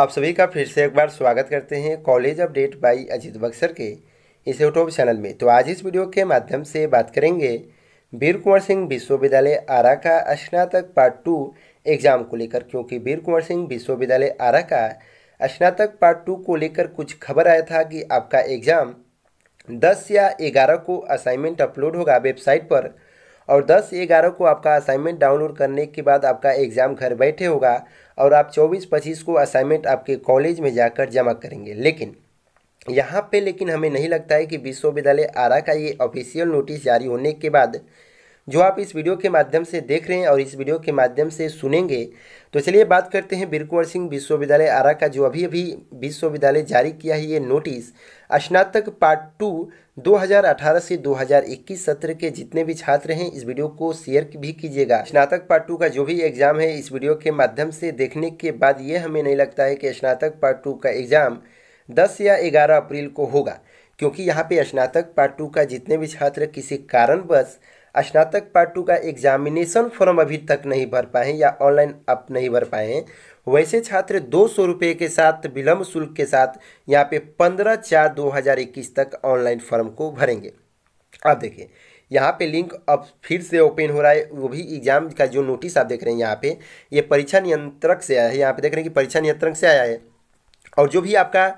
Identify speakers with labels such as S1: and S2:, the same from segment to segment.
S1: आप सभी का फिर से एक बार स्वागत करते हैं college update by Ajit Buxar के इस यूट्यूब चैनल में तो आज इस वीडियो के माध्यम से बात करेंगे वीर कुंवर सिंह विश्वविद्यालय आरा का स्नातक पार्ट टू एग्ज़ाम को लेकर क्योंकि वीर कुंवर सिंह विश्वविद्यालय आरा का स्नातक पार्ट टू को लेकर कुछ खबर आया था कि आपका एग्ज़ाम दस या ग्यारह को असाइनमेंट अपलोड होगा वेबसाइट पर और दस ग्यारह को आपका असाइनमेंट डाउनलोड करने के बाद आपका एग्ज़ाम घर बैठे होगा और आप चौबीस पच्चीस को असाइनमेंट आपके कॉलेज में जाकर जमा करेंगे लेकिन यहाँ पे लेकिन हमें नहीं लगता है कि विश्वविद्यालय आरा का ये ऑफिशियल नोटिस जारी होने के बाद जो आप इस वीडियो के माध्यम से देख रहे हैं और इस वीडियो के माध्यम से सुनेंगे तो चलिए बात करते हैं बीर सिंह विश्वविद्यालय आरा का जो अभी अभी विश्वविद्यालय जारी किया है ये नोटिस स्नातक पार्ट टू 2018 से 2021 सत्र के जितने भी छात्र हैं इस वीडियो को शेयर भी कीजिएगा स्नातक पार्ट टू का जो भी एग्ज़ाम है इस वीडियो के माध्यम से देखने के बाद ये हमें नहीं लगता है कि स्नातक पार्ट टू का एग्ज़ाम दस या ग्यारह अप्रैल को होगा क्योंकि यहाँ पे स्नातक पार्ट टू का जितने भी छात्र किसी कारणवश स्नातक पार्ट टू का एग्जामिनेशन फॉर्म अभी तक नहीं भर पाए हैं या ऑनलाइन आप नहीं भर पाए हैं वैसे छात्र दो सौ रुपये के साथ विलम्ब शुल्क के साथ यहाँ पे पंद्रह चार दो हज़ार इक्कीस तक ऑनलाइन फॉर्म को भरेंगे अब देखिए यहाँ पे लिंक अब फिर से ओपन हो रहा है वो भी एग्जाम का जो नोटिस आप देख रहे हैं यहाँ पे ये परीक्षा नियंत्रक से आया है यहाँ पे देख रहे हैं कि परीक्षा नियंत्रक से आया है और जो भी आपका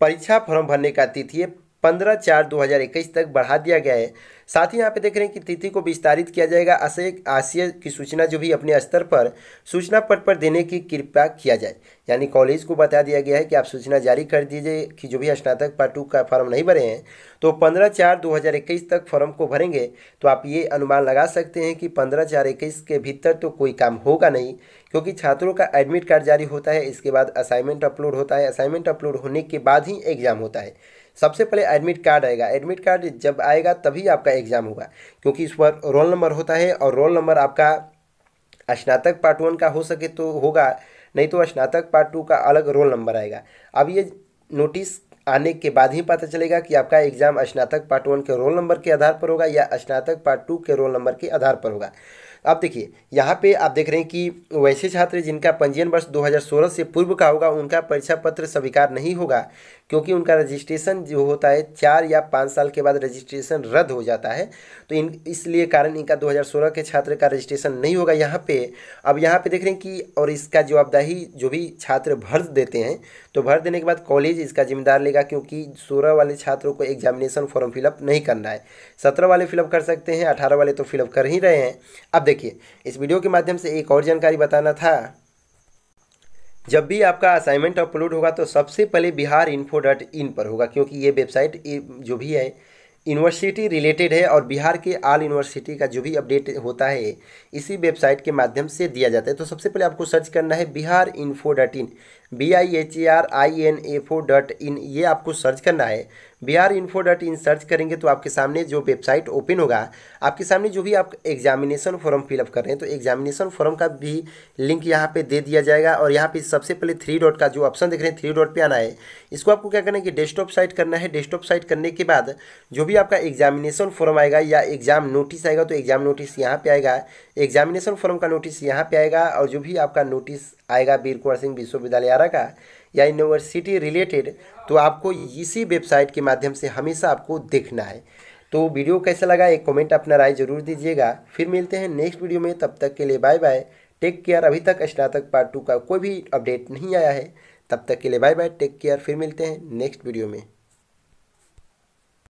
S1: परीक्षा फॉर्म भरने का तिथि है पंद्रह चार दो हज़ार इक्कीस तक बढ़ा दिया गया है साथ ही यहाँ पे देख रहे हैं कि तिथि को विस्तारित किया जाएगा आशय आशय की सूचना जो भी अपने स्तर पर सूचना पट पर देने की कृपा किया जाए यानी कॉलेज को बता दिया गया है कि आप सूचना जारी कर दीजिए कि जो भी स्नातक पार्ट टू का फॉर्म नहीं भरे हैं तो पंद्रह चार दो हज़ार इक्कीस तक फॉर्म को भरेंगे तो आप ये अनुमान लगा सकते हैं कि पंद्रह चार इक्कीस के भीतर तो कोई काम होगा नहीं क्योंकि छात्रों का एडमिट कार्ड जारी होता है इसके बाद असाइनमेंट अपलोड होता है असाइनमेंट अपलोड होने के बाद ही एग्ज़ाम होता है सबसे पहले एडमिट कार्ड आएगा एडमिट कार्ड जब आएगा तभी आपका एग्ज़ाम होगा क्योंकि इस पर रोल नंबर होता है और रोल नंबर आपका स्नातक पार्ट वन का हो सके तो होगा नहीं तो स्नातक पार्ट टू का अलग रोल नंबर आएगा अब ये नोटिस आने के बाद ही पता चलेगा कि आपका एग्ज़ाम स्नातक पार्ट वन के रोल नंबर के आधार पर होगा या स्नातक पार्ट टू के रोल नंबर के आधार पर होगा अब देखिए यहाँ पे आप देख रहे हैं कि वैसे छात्र जिनका पंजीयन वर्ष 2016 से पूर्व का होगा उनका परीक्षा पत्र स्वीकार नहीं होगा क्योंकि उनका रजिस्ट्रेशन जो होता है चार या पाँच साल के बाद रजिस्ट्रेशन रद्द हो जाता है तो इन इसलिए कारण इनका 2016 के छात्र का रजिस्ट्रेशन नहीं होगा यहाँ पे अब यहाँ पे देख रहे हैं कि और इसका जवाबदाही जो भी छात्र भर देते हैं तो भर देने के बाद कॉलेज इसका जिम्मेदार लेगा क्योंकि सोलह वाले छात्रों को एग्जामिनेशन फॉर्म फिलअप नहीं करना है सत्रह वाले फिलअप कर सकते हैं अठारह वाले तो फिलअप कर ही रहे हैं अब देखिए इस वीडियो के माध्यम से एक और जानकारी बताना था जब भी आपका असाइनमेंट अपलोड होगा तो सबसे पहले बिहार इन्फो डॉट इन पर होगा क्योंकि ये वेबसाइट जो भी है यूनिवर्सिटी रिलेटेड है और बिहार के आल यूनिवर्सिटी का जो भी अपडेट होता है इसी वेबसाइट के माध्यम से दिया जाता है तो सबसे पहले आपको सर्च करना है Bihar info dot in B I H E R I N F O dot in ये आपको सर्च करना है Bihar info dot in search करेंगे तो आपके सामने जो वेबसाइट ओपन होगा आपके सामने जो भी आप एग्जामिनेशन फॉर्म फिलअप कर रहे हैं तो एग्जामिनेशन फॉर्म का भी लिंक यहाँ पे दे दिया जाएगा और यहाँ पे सबसे पहले थ्री डॉट का जो ऑप्शन देख रहे हैं थ्री डॉट पे आना है इसको आपको क्या करना है कि डेस्कटॉप साइट करना है डेस्कटॉप साइट करने के बाद जो भी आपका एग्जामिनेशन फॉर्म आएगा या एग्जाम नोटिस आएगा तो एग्जाम नोटिस यहाँ पर आएगा एग्जामिनेशन फॉर्म का नोटिस यहाँ पे आएगा और जो भी आपका नोटिस आएगा वीर कुंवर सिंह विश्वविद्यालय आरा का या यूनिवर्सिटी रिलेटेड तो आपको इसी वेबसाइट के माध्यम से हमेशा आपको देखना है तो वीडियो कैसा लगा एक कमेंट अपना राय जरूर दीजिएगा फिर मिलते हैं नेक्स्ट वीडियो में तब तक के लिए बाय बाय टेक केयर अभी तक स्नातक पार्ट टू का कोई भी अपडेट नहीं आया है तब तक के लिए बाय बाय टेक केयर फिर मिलते हैं नेक्स्ट वीडियो में